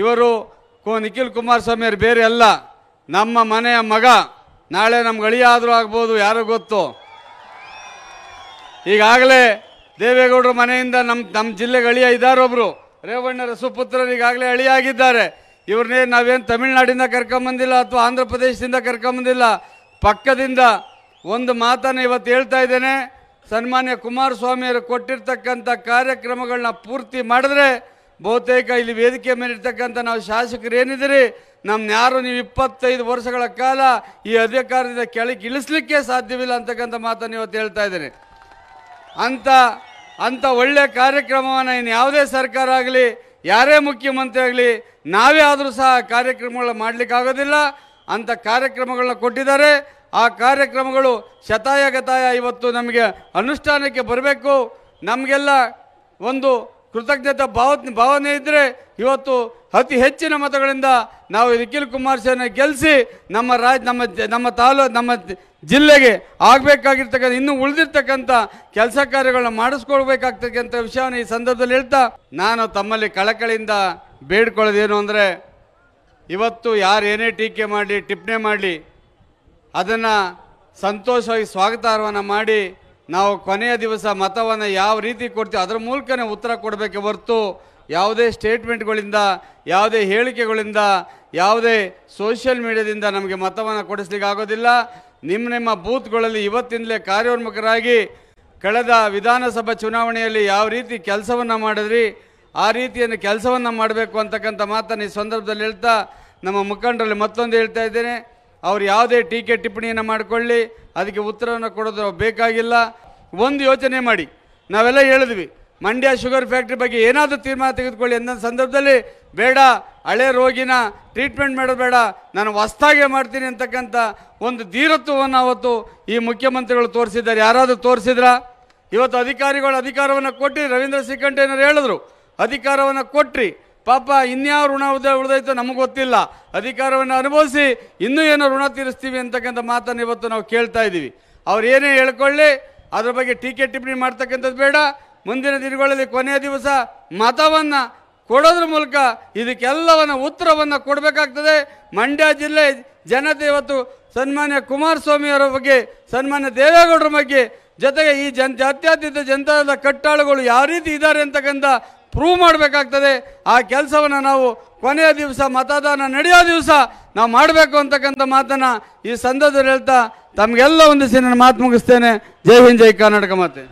ಇವರು ಕೋ ನಿಖಿಲ್ ಕುಮಾರಸ್ವಾಮಿಯವರು ಬೇರೆ ಅಲ್ಲ ನಮ್ಮ ಮನೆಯ ಮಗ ನಾಳೆ ನಮ್ಗೆ ಅಳಿಯಾದರೂ ಆಗ್ಬೋದು ಯಾರೋ ಗೊತ್ತು ಈಗಾಗಲೇ ದೇವೇಗೌಡರ ಮನೆಯಿಂದ ನಮ್ಮ ನಮ್ಮ ಜಿಲ್ಲೆಗೆ ಅಳಿಯ ಇದ್ದಾರೊಬ್ಬರು ರೇವಣ್ಣರ ಸುಪುತ್ರರು ಈಗಾಗಲೇ ಅಳಿಯಾಗಿದ್ದಾರೆ ಇವ್ರನ್ನೇ ನಾವೇನು ತಮಿಳ್ನಾಡಿಂದ ಕರ್ಕೊಂಬಂದಿಲ್ಲ ಅಥವಾ ಆಂಧ್ರ ಪ್ರದೇಶದಿಂದ ಕರ್ಕೊಂಬಂದಿಲ್ಲ ಪಕ್ಕದಿಂದ ಒಂದು ಮಾತನ್ನು ಇವತ್ತು ಹೇಳ್ತಾ ಇದ್ದೇನೆ ಸನ್ಮಾನ್ಯ ಕುಮಾರಸ್ವಾಮಿಯವರು ಕೊಟ್ಟಿರ್ತಕ್ಕಂಥ ಕಾರ್ಯಕ್ರಮಗಳನ್ನ ಪೂರ್ತಿ ಮಾಡಿದ್ರೆ ಬಹುತೇಕ ಇಲ್ಲಿ ವೇದಿಕೆ ಮೇಲೆ ಇರ್ತಕ್ಕಂಥ ನಾವು ಏನಿದ್ರೆ ನಮ್ಮ ಯಾರು ನೀವು ಇಪ್ಪತ್ತೈದು ವರ್ಷಗಳ ಕಾಲ ಈ ಅಧಿಕಾರದಿಂದ ಕೆಳಗೆ ಇಳಿಸ್ಲಿಕ್ಕೆ ಸಾಧ್ಯವಿಲ್ಲ ಅಂತಕ್ಕಂಥ ಮಾತನ್ನು ಇವತ್ತು ಹೇಳ್ತಾ ಇದ್ದೀನಿ ಅಂಥ ಅಂಥ ಒಳ್ಳೆಯ ಕಾರ್ಯಕ್ರಮವನ್ನು ಇನ್ನು ಯಾವುದೇ ಸರ್ಕಾರ ಆಗಲಿ ಯಾರೇ ಮುಖ್ಯಮಂತ್ರಿ ಆಗಲಿ ನಾವೇ ಆದರೂ ಸಹ ಕಾರ್ಯಕ್ರಮಗಳನ್ನ ಮಾಡಲಿಕ್ಕಾಗೋದಿಲ್ಲ ಅಂಥ ಕಾರ್ಯಕ್ರಮಗಳನ್ನ ಕೊಟ್ಟಿದ್ದಾರೆ ಆ ಕಾರ್ಯಕ್ರಮಗಳು ಶತಾಯಗತಾಯ ಇವತ್ತು ನಮಗೆ ಅನುಷ್ಠಾನಕ್ಕೆ ಬರಬೇಕು ನಮಗೆಲ್ಲ ಒಂದು ಕೃತಜ್ಞತಾ ಭಾವ ಭಾವನೆ ಇದ್ದರೆ ಇವತ್ತು ಅತಿ ಹೆಚ್ಚಿನ ಮತಗಳಿಂದ ನಾವು ನಿಖಿಲ್ ಕುಮಾರ್ ಸೇನ ಗೆಲ್ಲಿಸಿ ನಮ್ಮ ರಾಜ್ ನಮ್ಮ ನಮ್ಮ ತಾಲೂ ನಮ್ಮ ಜಿಲ್ಲೆಗೆ ಆಗಬೇಕಾಗಿರ್ತಕ್ಕಂಥ ಇನ್ನೂ ಉಳಿದಿರ್ತಕ್ಕಂಥ ಕೆಲಸ ಕಾರ್ಯಗಳನ್ನ ಮಾಡಿಸ್ಕೊಳ್ಬೇಕಾಗ್ತಕ್ಕಂಥ ವಿಷಯವನ್ನು ಈ ಸಂದರ್ಭದಲ್ಲಿ ಹೇಳ್ತಾ ನಾನು ತಮ್ಮಲ್ಲಿ ಕಳಕಳಿಯಿಂದ ಬೇಡ್ಕೊಳ್ಳೋದೇನು ಅಂದರೆ ಇವತ್ತು ಯಾರು ಏನೇ ಟೀಕೆ ಮಾಡಲಿ ಟಿಪ್ಪಣಿ ಮಾಡಲಿ ಅದನ್ನು ಸಂತೋಷವಾಗಿ ಸ್ವಾಗತಾರ್ಹವನ್ನು ಮಾಡಿ ನಾವು ಕೊನೆಯ ದಿವಸ ಮತವನ್ನು ಯಾವ ರೀತಿ ಕೊಡ್ತೀವಿ ಅದರ ಮೂಲಕನೇ ಉತ್ತರ ಕೊಡಬೇಕೆ ಹೊರತು ಯಾವುದೇ ಸ್ಟೇಟ್ಮೆಂಟ್ಗಳಿಂದ ಯಾವುದೇ ಹೇಳಿಕೆಗಳಿಂದ ಯಾವುದೇ ಸೋಷಿಯಲ್ ಮೀಡ್ಯಾದಿಂದ ನಮಗೆ ಮತವನ್ನು ಕೊಡಿಸ್ಲಿಕ್ಕೆ ಆಗೋದಿಲ್ಲ ನಿಮ್ಮ ನಿಮ್ಮ ಬೂತ್ಗಳಲ್ಲಿ ಇವತ್ತಿಂದಲೇ ಕಾರ್ಯೋನ್ಮುಖರಾಗಿ ಕಳೆದ ವಿಧಾನಸಭಾ ಚುನಾವಣೆಯಲ್ಲಿ ಯಾವ ರೀತಿ ಕೆಲಸವನ್ನು ಮಾಡಿದ್ರಿ ಆ ರೀತಿಯನ್ನು ಕೆಲಸವನ್ನು ಮಾಡಬೇಕು ಅಂತಕ್ಕಂಥ ಮಾತನ್ನು ಈ ಸಂದರ್ಭದಲ್ಲಿ ಹೇಳ್ತಾ ನಮ್ಮ ಮುಖಂಡರಲ್ಲಿ ಮತ್ತೊಂದು ಹೇಳ್ತಾ ಇದ್ದೇನೆ ಅವ್ರು ಯಾವುದೇ ಟೀಕೆ ಟಿಪ್ಪಣಿಯನ್ನು ಮಾಡಿಕೊಳ್ಳಿ ಅದಕ್ಕೆ ಉತ್ತರವನ್ನು ಕೊಡೋದು ಬೇಕಾಗಿಲ್ಲ ಒಂದು ಯೋಚನೆ ಮಾಡಿ ನಾವೆಲ್ಲ ಹೇಳಿದ್ವಿ ಮಂಡ್ಯ ಶುಗರ್ ಫ್ಯಾಕ್ಟ್ರಿ ಬಗ್ಗೆ ಏನಾದರೂ ತೀರ್ಮಾನ ತೆಗೆದುಕೊಳ್ಳಿ ಅನ್ನೋ ಸಂದರ್ಭದಲ್ಲಿ ಬೇಡ ಹಳೆ ರೋಗಿನ ಟ್ರೀಟ್ಮೆಂಟ್ ಮಾಡೋದು ಬೇಡ ನಾನು ಹೊಸ್ತಾಗೆ ಮಾಡ್ತೀನಿ ಅಂತಕ್ಕಂಥ ಒಂದು ಧೀರತ್ವವನ್ನು ಅವತ್ತು ಈ ಮುಖ್ಯಮಂತ್ರಿಗಳು ತೋರಿಸಿದ್ದಾರೆ ಯಾರಾದರೂ ತೋರಿಸಿದ್ರಾ ಇವತ್ತು ಅಧಿಕಾರಿಗಳು ಅಧಿಕಾರವನ್ನು ಕೊಟ್ಟು ರವೀಂದ್ರ ಸಿಕ್ಕಂಟೇನವ್ರು ಹೇಳಿದ್ರು ಅಧಿಕಾರವನ್ನು ಕೊಟ್ಟ್ರಿ ಪಾಪ ಇನ್ಯಾವ ಋಣ ಉದ ಉಳಿದೈತೆ ನಮಗೆ ಗೊತ್ತಿಲ್ಲ ಅಧಿಕಾರವನ್ನು ಅನುಭವಿಸಿ ಇನ್ನೂ ಏನೋ ಋಣ ತೀರಿಸ್ತೀವಿ ಅಂತಕ್ಕಂಥ ಮಾತನ್ನು ಇವತ್ತು ನಾವು ಕೇಳ್ತಾ ಇದ್ದೀವಿ ಅವ್ರು ಏನೇ ಹೇಳ್ಕೊಳ್ಳಿ ಅದ್ರ ಬಗ್ಗೆ ಟೀಕೆ ಟಿಪ್ಪಣಿ ಮಾಡ್ತಕ್ಕಂಥದ್ದು ಬೇಡ ಮುಂದಿನ ದಿನಗಳಲ್ಲಿ ಕೊನೆಯ ದಿವಸ ಮತವನ್ನು ಕೊಡೋದ್ರ ಮೂಲಕ ಇದಕ್ಕೆಲ್ಲವನ್ನು ಉತ್ತರವನ್ನು ಕೊಡಬೇಕಾಗ್ತದೆ ಮಂಡ್ಯ ಜಿಲ್ಲೆ ಜನತೆ ಇವತ್ತು ಸನ್ಮಾನ್ಯ ಕುಮಾರಸ್ವಾಮಿಯವರ ಬಗ್ಗೆ ಸನ್ಮಾನ್ಯ ದೇವೇಗೌಡರ ಬಗ್ಗೆ ಜೊತೆಗೆ ಈ ಜನ್ ಜಾತ್ಯಾತೀತ ಜನತಾದ ಕಟ್ಟಾಳುಗಳು ಯಾವ ರೀತಿ ಇದ್ದಾರೆ ಅಂತಕ್ಕಂಥ ಪ್ರೂವ್ ಮಾಡಬೇಕಾಗ್ತದೆ ಆ ಕೆಲಸವನ್ನು ನಾವು ಕೊನೆಯ ದಿವಸ ಮತದಾನ ನಡೆಯೋ ದಿವಸ ನಾವು ಮಾಡಬೇಕು ಅಂತಕ್ಕಂಥ ಮಾತನ್ನು ಈ ಸಂದರ್ಭದಲ್ಲಿ ಹೇಳ್ತಾ ತಮಗೆಲ್ಲ ಒಂದು ಸಿನ ಮಾತು ಮುಗಿಸ್ತೇನೆ ಜೈ ಹಿಂದ್ ಜೈ ಕರ್ನಾಟಕ ಮಾತೆ